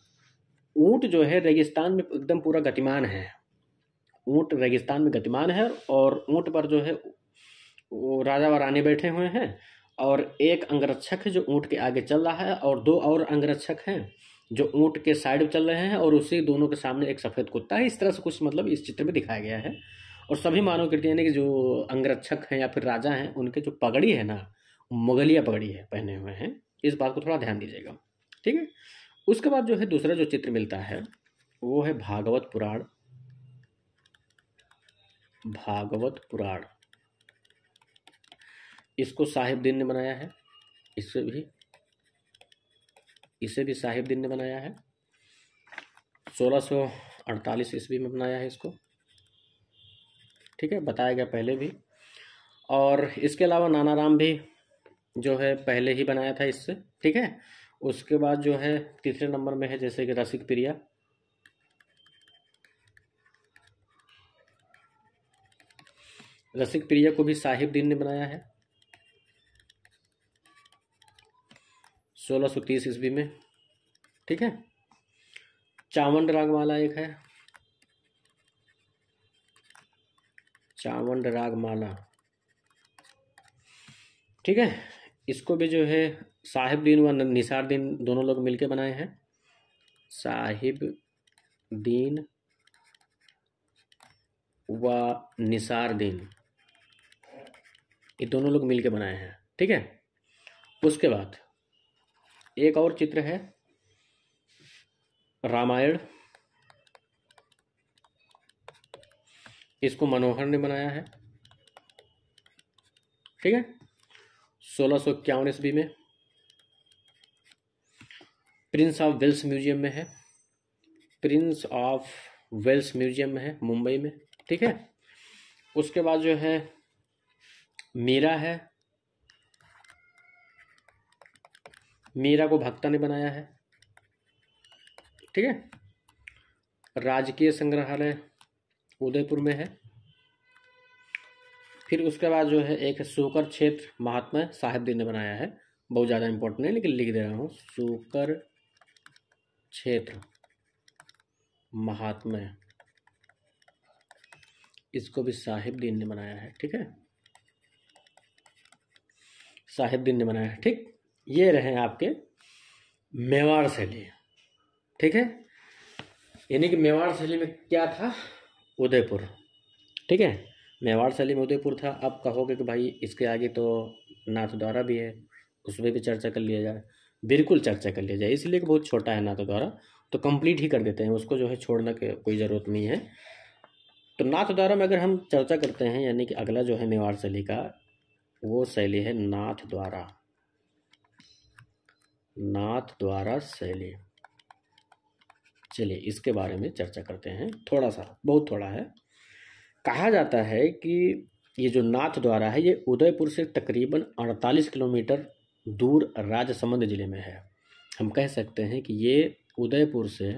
ऊँट जो है रेगिस्तान में एकदम पूरा गतिमान है ऊँट रेगिस्तान में गतिमान है और ऊँट पर जो है वो राजा व रानी बैठे हुए हैं और एक अंगरक्षक है जो ऊँट के आगे चल रहा है और दो और अंगरक्षक हैं जो ऊँट के साइड चल रहे हैं और उसी दोनों के सामने एक सफ़ेद कुत्ता है इस तरह से कुछ मतलब इस चित्र में दिखाया गया है और सभी मानव कृतियाँ यानी कि जो अंगरक्षक हैं या फिर राजा हैं उनके जो पगड़ी है ना मुगलिया पगड़ी है पहने हुए हैं इस बात को थोड़ा ध्यान दीजिएगा ठीक है उसके बाद जो है दूसरा जो चित्र मिलता है वो है भागवत पुराण भागवत पुराण इसको साहिबद्दीन ने बनाया है इससे भी इसे भी साहिबद्दीन ने बनाया है 1648 ईस्वी में बनाया है इसको ठीक है बताया गया पहले भी और इसके अलावा नाना राम भी जो है पहले ही बनाया था इससे ठीक है उसके बाद जो है तीसरे नंबर में है जैसे कि रसिक प्रिया रसिक प्रिया को भी साहिब दीन ने बनाया है 1630 ईस्वी में ठीक है चावंड माला एक है चावंड माला ठीक है इसको भी जो है साहिब दीन व निसार दीन दोनों लोग मिलके बनाए हैं साहिब दीन व निसार दीन ये दोनों लोग मिलके बनाए हैं ठीक है उसके बाद एक और चित्र है रामायण इसको मनोहर ने बनाया है ठीक है सोलह सौ इक्यावन ईस्वी में प्रिंस ऑफ वेल्स म्यूजियम में है प्रिंस ऑफ वेल्स म्यूजियम में है मुंबई में ठीक है उसके बाद जो है मेरा है मेरा को भक्ता ने बनाया है ठीक है राजकीय संग्रहालय उदयपुर में है फिर उसके बाद जो है एक सोकर क्षेत्र महात्मा साहेब ने बनाया है बहुत ज़्यादा इंपॉर्टेंट है लेकिन लिख दे रहा हूँ सोकर क्षेत्र महात्मा इसको भी साहिब दीन ने बनाया है ठीक है दिन ने बनाया ठीक ये रहे आपके मेवाड़ शैली ठीक है यानी कि मेवाड़ शैली में क्या था उदयपुर ठीक है मेवाड़ शैली में उदयपुर था आप कहोगे कि भाई इसके आगे तो नाथद्वारा भी है उसमें भी चर्चा कर लिया जाए बिल्कुल चर्चा कर लिया जाए इसलिए कि बहुत छोटा है नाथद्वारा तो कंप्लीट ही कर देते हैं उसको जो है छोड़ने की कोई ज़रूरत नहीं है तो नाथद्वारा में अगर हम चर्चा करते हैं यानी कि अगला जो है मेवाड़ शैली का वो शैली है नाथ द्वारा नाथ द्वारा शैली चलिए इसके बारे में चर्चा करते हैं थोड़ा सा बहुत थोड़ा है कहा जाता है कि ये जो नाथ द्वारा है ये उदयपुर से तकरीबन 48 किलोमीटर दूर राजसमंद ज़िले में है हम कह सकते हैं कि ये उदयपुर से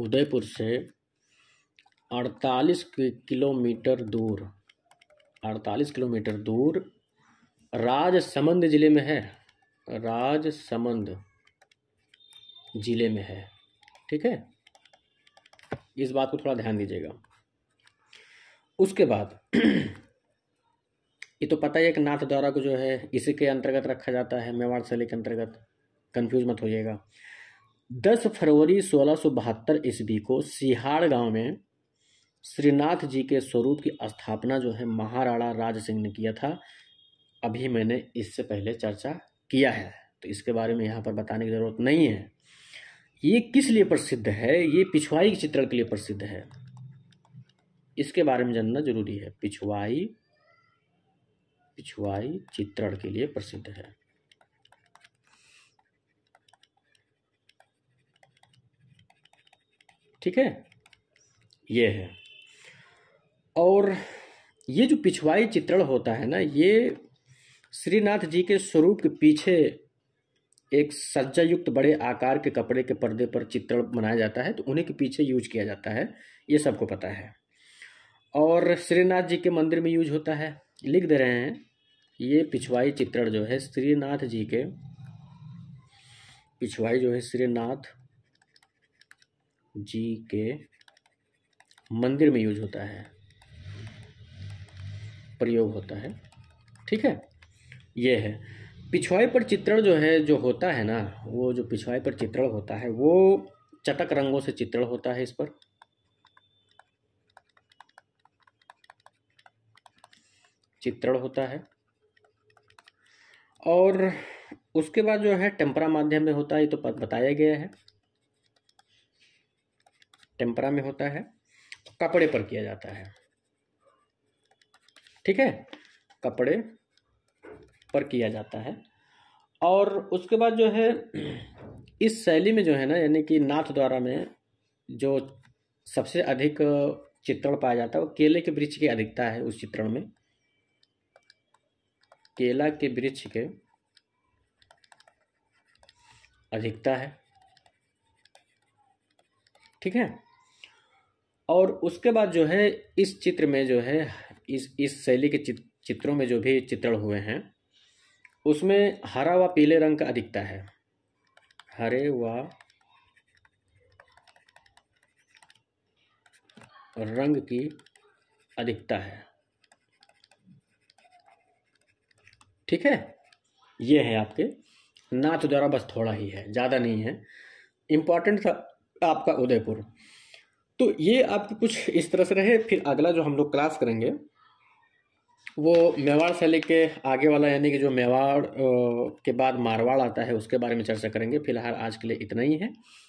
उदयपुर से 48 किलोमीटर दूर अड़तालीस किलोमीटर दूर राजसमंद ज़िले में है राजसमंद ज़िले में है ठीक है इस बात को थोड़ा ध्यान दीजिएगा उसके बाद *clears throat* ये तो पता ही है कि नाथ द्वारा को जो है इसी के अंतर्गत रखा जाता है मेवाड़ शैली के अंतर्गत कंफ्यूज मत होइएगा दस फरवरी सोलह सौ बहत्तर ईस्वी को सिहाड़ गांव में श्रीनाथ जी के स्वरूप की स्थापना जो है महाराणा राज सिंह ने किया था अभी मैंने इससे पहले चर्चा किया है तो इसके बारे में यहाँ पर बताने की ज़रूरत नहीं है ये किस लिए प्रसिद्ध है ये पिछवाई के चित्रण के लिए प्रसिद्ध है इसके बारे में जानना जरूरी है पिछवाई पिछवाई चित्रण के लिए प्रसिद्ध है ठीक है ये है और ये जो पिछवाई चित्रण होता है ना ये श्रीनाथ जी के स्वरूप के पीछे एक सज्जा युक्त बड़े आकार के कपड़े के पर्दे पर चित्रण बनाया जाता है तो उन्हीं के पीछे यूज किया जाता है ये सबको पता है और श्रीनाथ जी के मंदिर में यूज होता है लिख दे रहे हैं ये पिछवाई चित्रण जो है श्रीनाथ जी के पिछवाई जो है श्रीनाथ जी के मंदिर में यूज होता है प्रयोग होता है ठीक है ये है पिछवाई पर चित्रण जो है जो होता है ना वो जो पिछवाई पर चित्रण होता है वो चटक रंगों से चित्रण होता है इस पर चित्रण होता है और उसके बाद जो है टेम्परा माध्यम में होता है तो बताया गया है टेम्परा में होता है कपड़े पर किया जाता है ठीक है कपड़े पर किया जाता है और उसके बाद जो है इस शैली में जो है ना यानी कि नाथ द्वारा में जो सबसे अधिक चित्रण पाया जाता है वो केले के वृक्ष की अधिकता है उस चित्रण में केला के वृक्ष के अधिकता है ठीक है और उसके बाद जो है इस चित्र में जो है इस इस शैली के चित, चित्रों में जो भी चित्रण हुए हैं उसमें हरा व पीले रंग का अधिकता है हरे व रंग की अधिकता है ठीक है ये है आपके नाथ द्वारा बस थोड़ा ही है ज़्यादा नहीं है इम्पॉर्टेंट था आपका उदयपुर तो ये आपके कुछ इस तरह से रहे फिर अगला जो हम लोग क्लास करेंगे वो मेवाड़ से लेके आगे वाला यानी कि जो मेवाड़ के बाद मारवाड़ आता है उसके बारे में चर्चा करेंगे फिलहाल आज के लिए इतना ही है